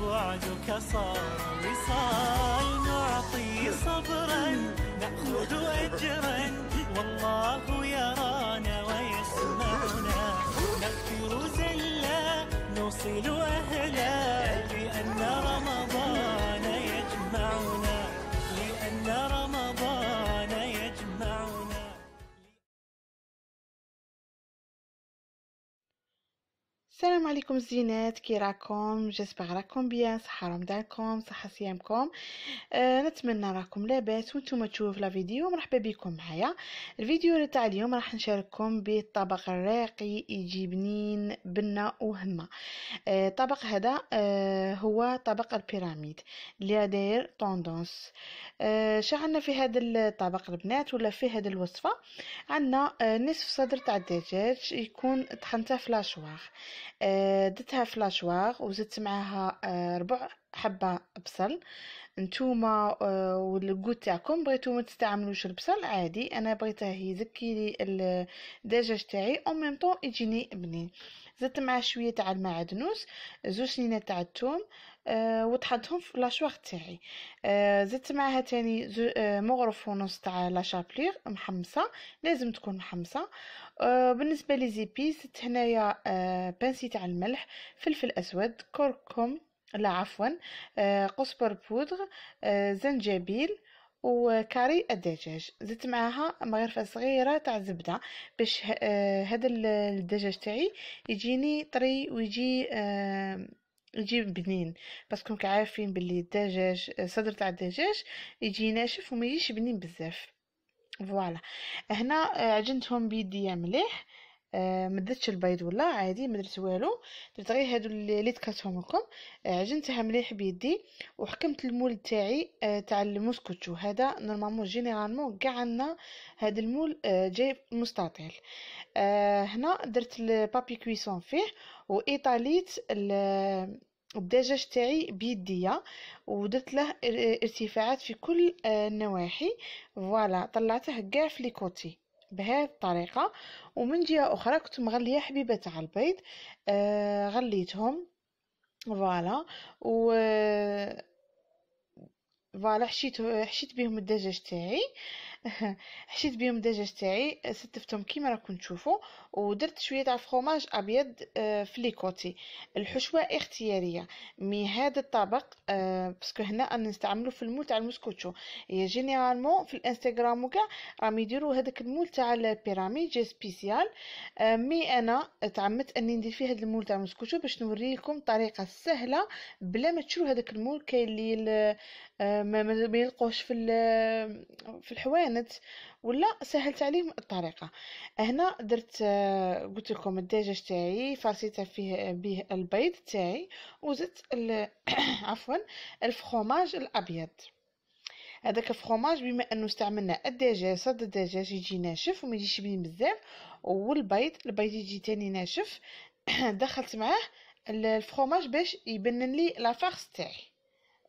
بعدك صار وصال السلام عليكم الزينات كي راكم جيسبر راكم بيان صحه رمضانكم صحه صيامكم آه نتمنى راكم لاباس وانتم تشوفوا في لا فيديو مرحبا بكم معايا الفيديو تاع اليوم راح نشارككم بالطبق الراقي يجي بنين بنه وهمه آه الطبق هذا آه هو طبق البيراميد اللي داير طوندونس آه شعلنا في هذا الطبق البنات ولا في هذه الوصفه عندنا آه نصف صدر تاع الدجاج يكون طحنته في لاشواغ آه، درتها في لاشوار وزدت معاها آه، ربع حبه بصل نتوما آه، والكو تاعكم بغيتو ما تستعملوش البصل عادي انا بغيته يزكي لي الدجاج تاعي او ميم طون يجيني بنين زدت معاه شويه تاع المعدنوس زوج سنينات تاع الثوم أه في لاشوار تاعي أه زدت معها تاني أه مغرف ونص تاع لا شابليغ محمصه لازم تكون محمصه أه بالنسبه لي زيبي زدت هنايا أه بانسي تاع الملح فلفل اسود كركم لا عفوا أه قصبر بودغ أه زنجبيل وكاري الدجاج زدت معاها مغرفه صغيره تاع زبده باش آه، هذا الدجاج تاعي يجيني طري ويجي أه نجيب بنين باسكو عارفين باللي الدجاج صدر تاع الدجاج يجي ناشف وما يجيش بنين بزاف فوالا هنا آه، عجنتهم بيدي مليح آه ما درتش البيض ولا عادي ما درت والو درت غير هادو اللي ذكرتهم لكم آه، عجنتها مليح بيدي وحكمت المول تاعي آه تاع الموسكوتشو هذا نورمالمون جينيرالمون كاع عندنا هذا المول آه جاي مستطيل آه هنا درت البابي كويسون فيه وايطاليت الدجاج تاعي بيديا ودرت له ارتفاعات في كل آه، النواحي فوالا طلعته كاع في لي كوتي بهذه الطريقة ومن جهة أخرى كنت مغلية حبيبة تاع البيض آه غليتهم فوالا و فوالا حشيت حشيت بهم الدجاج تاعي حشيت بهم الدجاج تاعي ستفتهم كيما راكم تشوفوا ودرت شويه تاع فخوماج ابيض آه، في لي كوتي الحشوه اختياريه مي هذا الطبق آه، باسكو هنا انا نستعملو في المول تاع المسكوتشو هي جينيرالمون في الانستغرام وكاع راهم يديروا هذاك المول تاع البيراميد جي سبيسيال آه، مي انا تعمدت اني ندير فيه هذا المول تاع المسكوتشو باش نوريكم طريقه سهله بلا ما تشرو هذاك المول كاين اللي آه، ما ما يلقوش في آه، في الحوانت ولا سهلت عليهم الطريقه هنا درت آه، قلت لكم الدجاج تاعي فرسيته فيه به البيض تاعي وزدت عفوا الفخوماج الابيض هذاك الفخوماج بما انه استعملنا الدجاج صد الدجاج يجي ناشف وما يجيش بين بزاف والبيض البيض يجي تاني ناشف دخلت معاه الفخوماج باش يبنن لي لا تاعي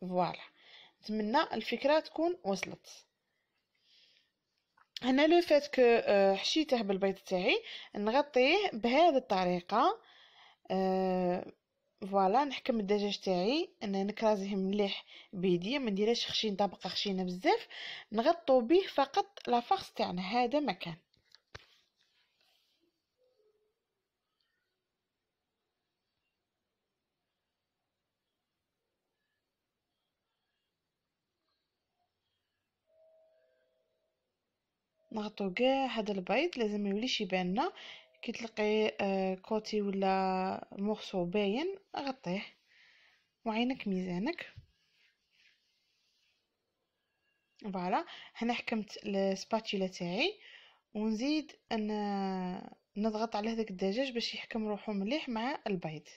فوالا نتمنى الفكره تكون وصلت هنا لو فات كو آه، حشيته بالبيض تاعي نغطيه بهذه الطريقه أه فوالا نحكم الدجاج تاعي انا نكرازيه مليح بيدي ما نديرش خشين طبقه خشينه بزاف نغطو به فقط لا تاعنا هذا مكان نغطو كاع هذا البيض لازم ما يوليش لنا كي تلقي آه، كوتي ولا مورسو باين غطيه وعينك ميزانك فوالا هنا حكمت السباتيلا تاعي ونزيد ان نضغط على هذاك الدجاج باش يحكم روحو مليح مع البيض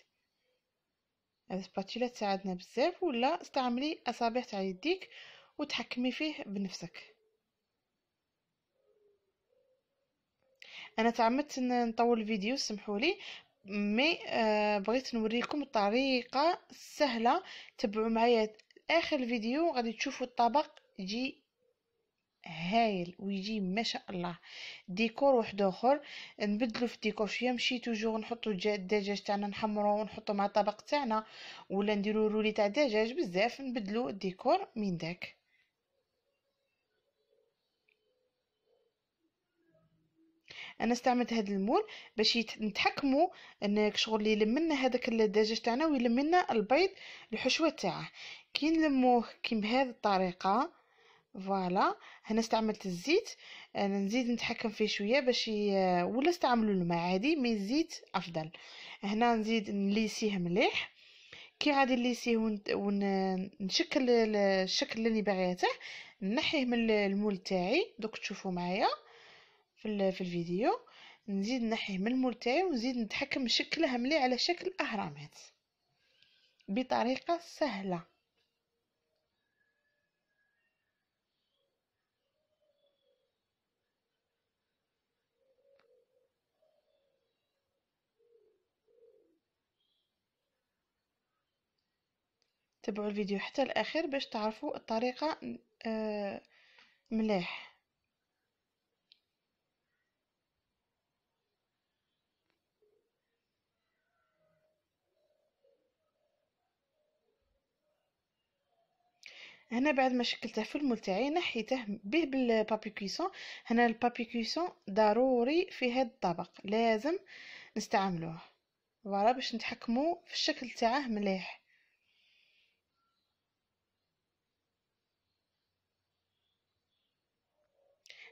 هذا السباتيلا تساعدنا بزاف ولا استعملي اصابع تاع يديك وتحكمي فيه بنفسك انا تعمدت نطول سمحوا سمحولي مي آه، بغيت نوريكم الطريقه السهله تبعوا معايا اخر الفيديو غادي تشوفوا الطبق يجي هايل ويجي ما شاء الله ديكور واحد اخر نبدلو في الديكور شويه ماشي توجور نحطو الدجاج تاعنا نحمرو ونحطو مع الطبق تاعنا ولا نديرو رولي تاع دجاج بزاف نبدلو الديكور من داك انا استعملت هذا المول باش نتحكموا انك شغل اللي يلمنا هذاك الدجاج تاعنا ويلمنا البيض الحشوه تاعه كي نلموه كي بهذه الطريقه فوالا هنا استعملت الزيت انا نزيد نتحكم فيه شويه باش ي... ولا استعملوا الماء عادي مي الزيت افضل هنا نزيد نليسيه مليح كي غادي نليسيه ونشكل الشكل اللي باغياته نحيه من المول تاعي دوك تشوفوا معايا في, في الفيديو نزيد نحيه من المول تاعي ونزيد نتحكم شكلها ملي على شكل اهرامات بطريقه سهله تابعوا الفيديو حتى الاخير باش تعرفوا الطريقه آه مليح هنا بعد ما شكلته في الملتعي نحيته به بالبابي كويسون هنا البابي كويسون ضروري في هذا الطبق لازم نستعملوه فوالا باش نتحكمو في الشكل تاعه مليح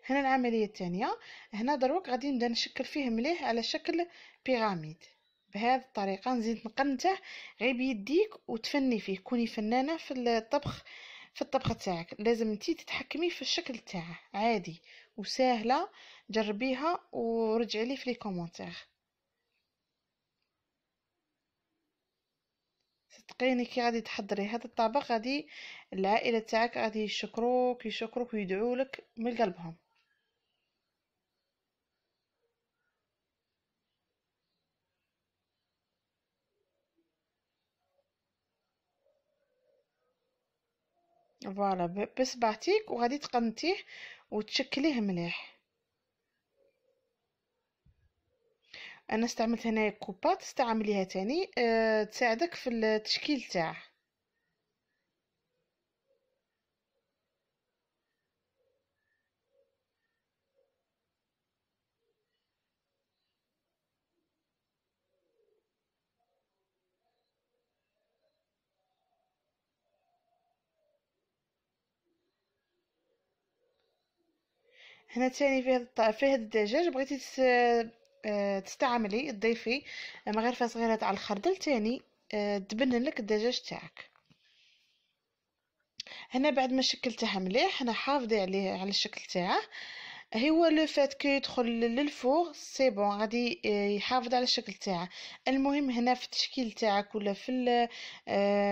هنا العملية الثانية هنا دروك غادي نبدا نشكل فيه مليح على شكل بيراميد بهذا الطريقة نزيد نقنته غير بيديك وتفني فيه كوني فنانة في الطبخ في الطبخه تاعك لازم انتي تتحكمي في الشكل تاعه عادي وسهله جربيها ورجعي لي في لي كومونتير صدقيني كي غادي تحضري هذا الطبق غادي العائله تاعك غادي يشكروك يشكروك ويدعولك من قلبهم فوالا بصبعتك وغادي تقنتيه وتشكليه مليح انا استعملت هنايا كوبات استعمليها تاني أه تساعدك في التشكيل تاعه هنا تاني فيه هاد فيه الدجاج بغيتي آه، تستعملي تضيفي مغرفه صغيره تاع الخردل تاني آه، تبنن لك الدجاج تاعك هنا بعد ما شكلتها مليح انا حافظه عليه على الشكل تاعه هو لو فات كي يدخل للفوق سي بون غادي آه، يحافظ على الشكل تاعه المهم هنا في التشكيل تاعك ولا في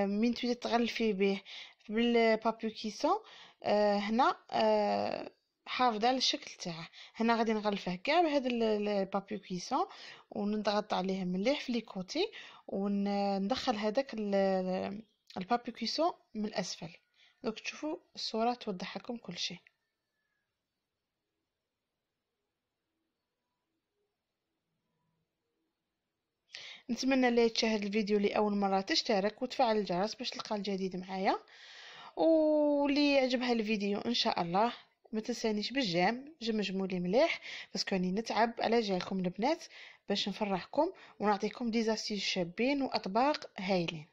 من تبدي تغلفي به بالبابيو كيسون هنا حافظه على الشكل تاعها هنا غادي نغلفه كاع بهذا البابي كويسون ونضغط عليه مليح في لي كوتي وندخل هذاك البابي كويسون من الاسفل دوك تشوفوا الصوره توضح لكم كل شيء نتمنى اللي تشاهد الفيديو لاول مره تشترك وتفعل الجرس باش تلقى الجديد معايا واللي عجبها الفيديو ان شاء الله ما تنسانيش بالجام جمجمولي مليح باسكو راني نتعب على جايكم البنات باش نفرحكم ونعطيكم دي شابين واطباق هايلين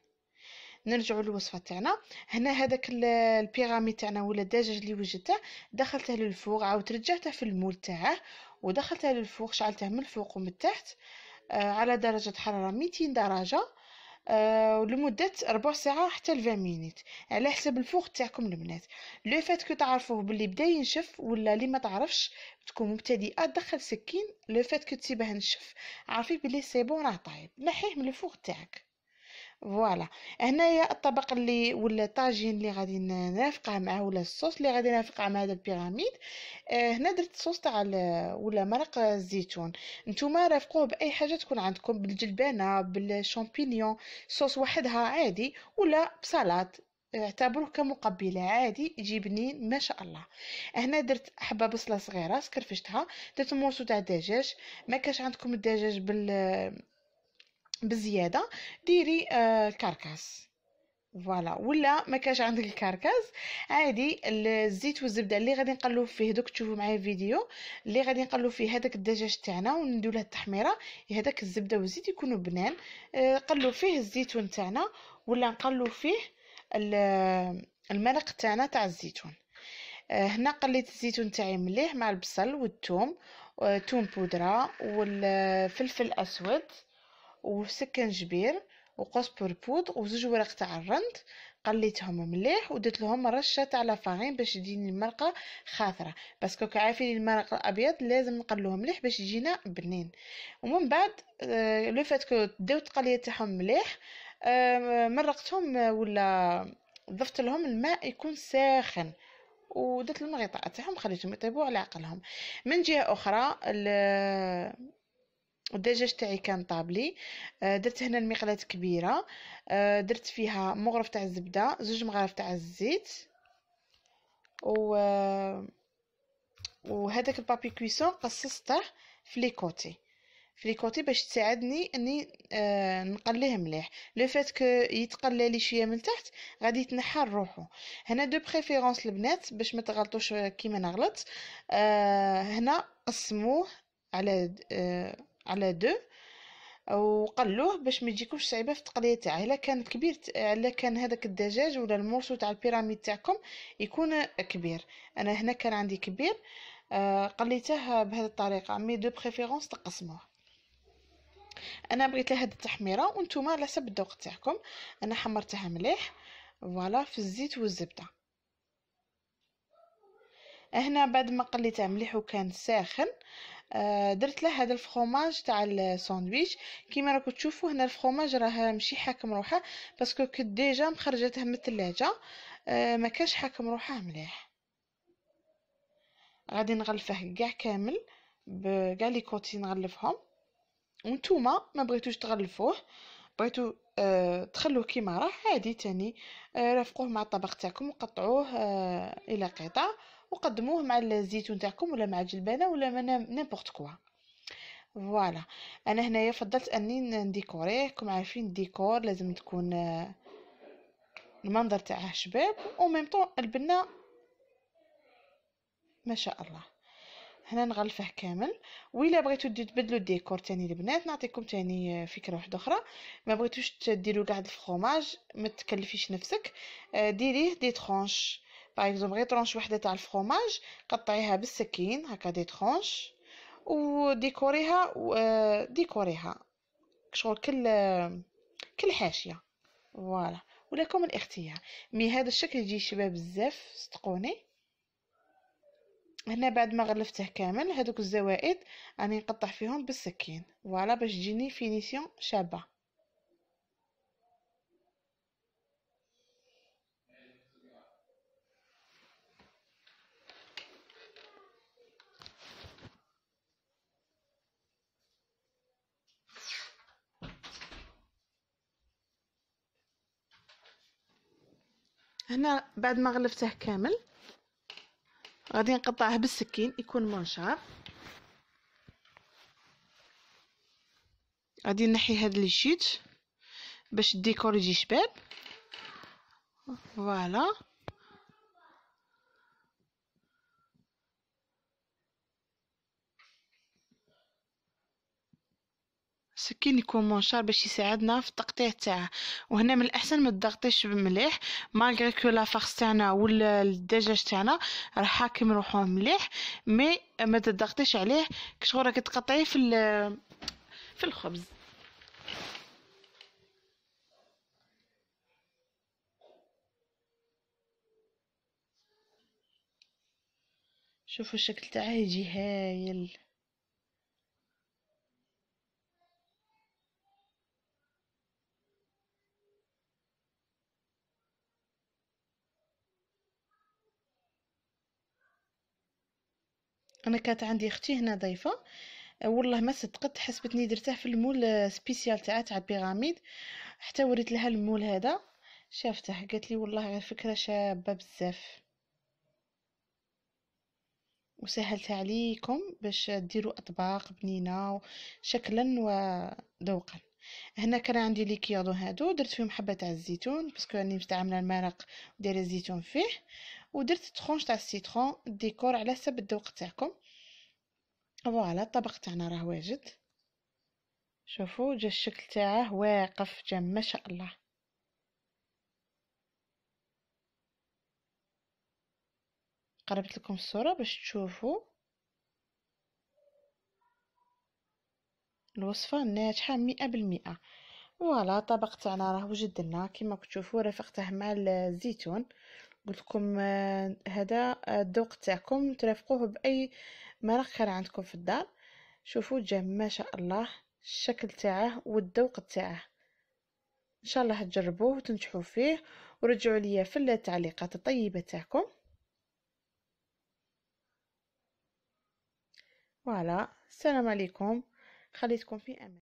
نرجعوا للوصفه تاعنا هنا هذاك البيرامي تاعنا ولا الدجاج اللي وجدته دخلته للفوق عاود رجعته في المول تاعه ودخلته للفوق شعلته من الفوق ومن التحت آه، على درجه حراره 200 درجه آه، لمدة ربع ساعة حتى لفا مينيت على حسب الفوق تاعكم البنات لو فات كو تعرفوه بلي بدا ينشف ولا لي ما تعرفش تكون مبتدئة آه، دخل سكين لو فات كو تسيبه نشف عارفي بلي سي بون راه طايب نحيه من الفوق تاعك فوالا هنايا الطبق اللي ولا الطاجين اللي غادي نافقه معاه ولا الصوص اللي غادي نافقه مع هذا البيراميد آه، هنا درت الصوص تاع ولا مرق الزيتون نتوما رافقوه باي حاجه تكون عندكم بالجلبانه بالشامبينيون صوص وحدها عادي ولا بسلطه اعتبروه كمقبلة عادي يجي بنين ما شاء الله هنا درت حبة بصلة صغيرة سكرفشتها درت مورسو تاع الدجاج ما كاش عندكم الدجاج بال بزياده ديري آه، الكركاس فوالا ولا ما كاش عندك الكركاس عادي الزيت والزبده اللي غادي نقلو فيه دوك تشوفوا معايا الفيديو اللي غادي نقلو فيه هذاك الدجاج تاعنا وندو له التحميره هذاك الزبده والزيت يكونوا بنان آه، قلو فيه الزيتون تاعنا ولا نقلو فيه المرق تاعنا تاع الزيتون آه، هنا قليت الزيتون تاعي مليح مع البصل والثوم ثوم بودره والفلفل اسود وسكن جبير وقوس بربود وزوج ورق تاع الرند قليتهم مليح ودرت لهم رشه تاع لافارين باش يجيني المرقه خاطره باسكو عارفين المرق الابيض لازم نقلوه مليح باش يجينا بنين ومن بعد آه، لو فات كو داو التقليه تاعهم مليح مرقتهم آه، ولا ضفت لهم الماء يكون ساخن ودرت لهم غطاء تاعهم خليتهم يطيبوا على عقلهم من جهه اخرى الدجاج تاعي كان طابلي آه، درت هنا المقلاة كبيرة آه، درت فيها مغرف تاع الزبدة زوج مغارف تاع الزيت و آه، وهذاك البابي كويسون قصصته في لي كوتي في لي كوتي باش تساعدني اني نقليه مليح لو فات كو يتقلى لي شويه من تحت غادي يتنحى روحو هنا دو بريفيرونس البنات باش ما تغلطوش كيما نغلط هنا قسموه على على دو وقلوه باش ما يجيكمش صعيبه في التقليه تاعه الا كان كبير الا كان هذاك الدجاج ولا المورسو تاع البيراميد تاعكم يكون كبير انا هنا كان عندي كبير آه قليته بهذه الطريقه مي دو بريفيرونس تقسموه انا بغيت لها هذه التحميره وانتم على حسب الذوق تاعكم انا حمرتها مليح فوالا في الزيت والزبده هنا بعد ما قليته مليح وكان ساخن آه، درت له هذا الفخوماج تاع الساندويتش كيما راكم تشوفوا هنا الفخوماج راه ماشي حاكم روحه باسكو كي ديجا مخرجته من الثلاجه آه، ما كاش حاكم روحه مليح غادي نغلفه كاع كامل بكاع لي كوتي نغلفهم وانتوما ما بغيتوش تغلفوه بغيتو آه تخلوه كيما راه عادي تاني آه رافقوه مع الطبق تاعكم وقطعوه آه الى قطع وقدموه مع الزيتون تاعكم ولا مع الجلبانه ولا ما نيمبورط كوا فوالا انا هنايا فضلت اني نديكوريه كما عارفين الديكور لازم تكون آه، المنظر تاعه شباب وميم طون البنه ما شاء الله هنا نغلفه كامل وإلا بغيتو تبدلوا الديكور تاني البنات نعطيكم تاني آه، فكره واحده اخرى ما بغيتوش ديروا كاع الفرomage ما تكلفيش نفسك آه، ديريه دي ترونش باغ اكزومبل غير طرونش وحده تاع الفرماج قطعيها بالسكين هكا دي طرونش وديكوريها ديكوريها شغل كل آه، كل حاشيه فوالا ولكم الاختيار مي هذا الشكل يجي شباب بزاف صدقوني هنا بعد ما غلفته كامل هذوك الزوائد راني نقطع فيهم بالسكين فوالا باش تجيني فينيسيون شابه هنا بعد ما غلفته كامل غادي نقطعه بالسكين يكون منشار غادي نحي هاد لي شيت باش الديكور يجي شباب فوالا سكين يكون منشار باش يساعدنا في التقطيع تاعه وهنا من الاحسن ما تضغطيش مليح مالغري كو لا فارس تاعنا ولا الدجاج تاعنا راه حاكم روحو مليح مي ما تضغطيش عليه كشغل راك تقطعيه في في الخبز شوفوا الشكل تاعه يجي هايل انا كانت عندي اختي هنا ضيفه والله ما صدقت حسبتني درته في المول سبيسيال تاع تاع بيراميد حتى وريت لها المول هذا شافته قالت لي والله غير فكره شابه بزاف وسهلت عليكم باش ديروا اطباق بنينه شكلا وذوقا هنا كان عندي لي كيادو هادو درت فيهم حبه تاع الزيتون باسكو راني مستعمله المرق ودايره الزيتون فيه ودرت تخونش تاع السيترون ديكور على حسب الذوق تاعكم فوالا الطبق تاعنا راه واجد شوفوا جا الشكل تاعه واقف جا ما شاء الله قربت لكم الصوره باش تشوفوا الوصفه ناجحه مئة بالمئة فوالا الطبق تاعنا راه وجد لنا كيما تشوفوا رافقته مع الزيتون قلت لكم آه، هذا آه، الذوق تاعكم ترافقوه باي مرق خير عندكم في الدار شوفوا جا ما شاء الله الشكل تاعه والذوق تاعه ان شاء الله تجربوه وتنجحوا فيه ورجعوا لي في التعليقات الطيبه تاعكم فوالا السلام عليكم خليتكم في امان